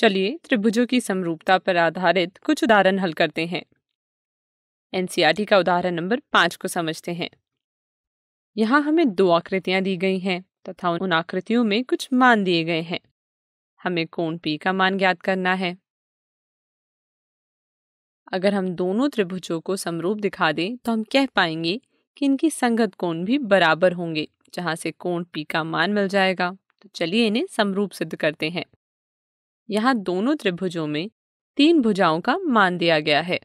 चलिए त्रिभुजों की समरूपता पर आधारित कुछ उदाहरण हल करते हैं एनसीईआरटी का उदाहरण नंबर पांच को समझते हैं यहाँ हमें दो आकृतियां दी गई हैं तथा उन आकृतियों में कुछ मान दिए गए हैं हमें कोण पी का मान ज्ञात करना है अगर हम दोनों त्रिभुजों को समरूप दिखा दें तो हम कह पाएंगे कि इनकी संगत कोण भी बराबर होंगे जहां से कोण पी का मान मिल जाएगा तो चलिए इन्हें समरूप सिद्ध करते हैं यहाँ दोनों त्रिभुजों में तीन भुजाओं का मान दिया गया है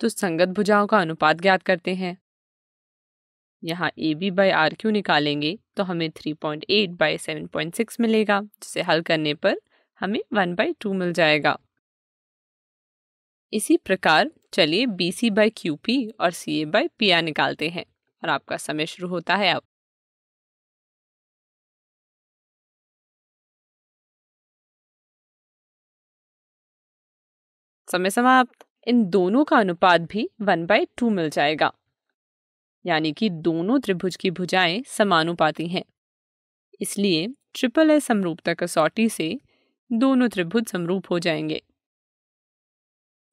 तो संगत भुजाओं का अनुपात ज्ञात करते हैं यहाँ A B by R Q निकालेंगे तो हमें three point eight by seven point six मिलेगा जिसे हल करने पर हमें वन बाई टू मिल जाएगा इसी प्रकार चलिए B C by Q P और C A by P R निकालते हैं और आपका समय शुरू होता है अब समय समाप्त इन दोनों का अनुपात भी वन बाय टू मिल जाएगा यानी कि दोनों त्रिभुज की भुजाएं समानुपाती हैं इसलिए ट्रिपल ए समरूपता कसौटी से दोनों त्रिभुज समरूप हो जाएंगे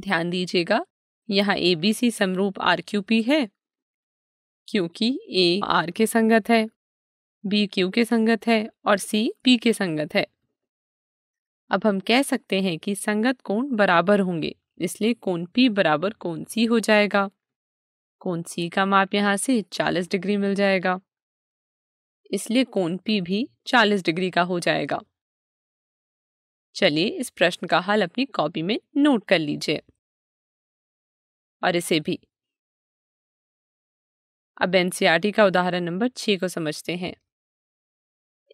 ध्यान दीजिएगा यहाँ ए बी सी समरूप आर क्यू पी है क्योंकि ए आर के संगत है बी क्यू के संगत है और सी पी के संगत है अब हम कह सकते हैं कि संगत कोण बराबर होंगे इसलिए कोण पी बराबर कोण सी हो जाएगा कोण सी का माप यहाँ से 40 डिग्री मिल जाएगा इसलिए कोण पी भी 40 डिग्री का हो जाएगा चलिए इस प्रश्न का हल अपनी कॉपी में नोट कर लीजिए और इसे भी अब एनसीआरटी e का उदाहरण नंबर छह को समझते हैं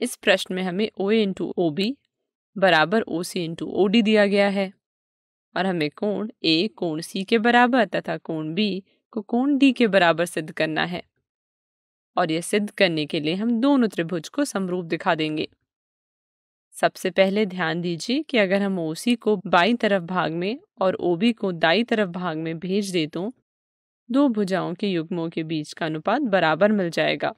इस प्रश्न में हमें ओ ए इंटू ओ बी बराबर ओ सी इंटू ओ डी दिया गया है और हमें कोण ए कोण सी के बराबर तथा कोण बी को कोण डी के बराबर सिद्ध करना है और यह सिद्ध करने के लिए हम दोनों त्रिभुज को समरूप दिखा देंगे सबसे पहले ध्यान दीजिए कि अगर हम ओ सी को बाई तरफ भाग में और ओ बी को दाई तरफ भाग में भेज दे तो दो भुजाओं के युग्मों के बीच का अनुपात बराबर मिल जाएगा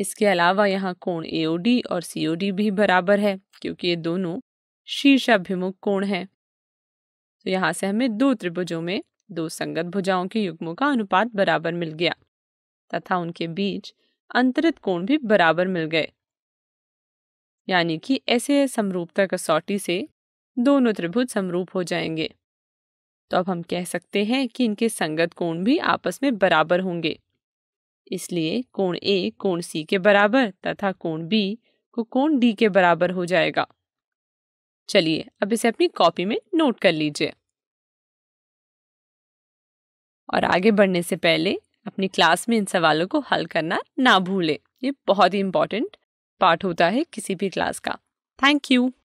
इसके अलावा यहाँ कोण ए और सी भी बराबर है क्योंकि ये दोनों शीर्षाभिमुख कोण है तो यहाँ से हमें दो त्रिभुजों में दो संगत भुजाओं के युग्मों का अनुपात बराबर मिल गया तथा उनके बीच अंतरित कोण भी बराबर मिल गए यानी कि ऐसे समरूपता कसौटी से दोनों त्रिभुज समरूप हो जाएंगे तो अब हम कह सकते हैं कि इनके संगत कोण भी आपस में बराबर होंगे इसलिए कोण ए कोण सी के बराबर तथा कोण बी को कोण डी के बराबर हो जाएगा चलिए अब इसे अपनी कॉपी में नोट कर लीजिए और आगे बढ़ने से पहले अपनी क्लास में इन सवालों को हल करना ना भूलें ये बहुत ही इम्पॉर्टेंट पार्ट होता है किसी भी क्लास का थैंक यू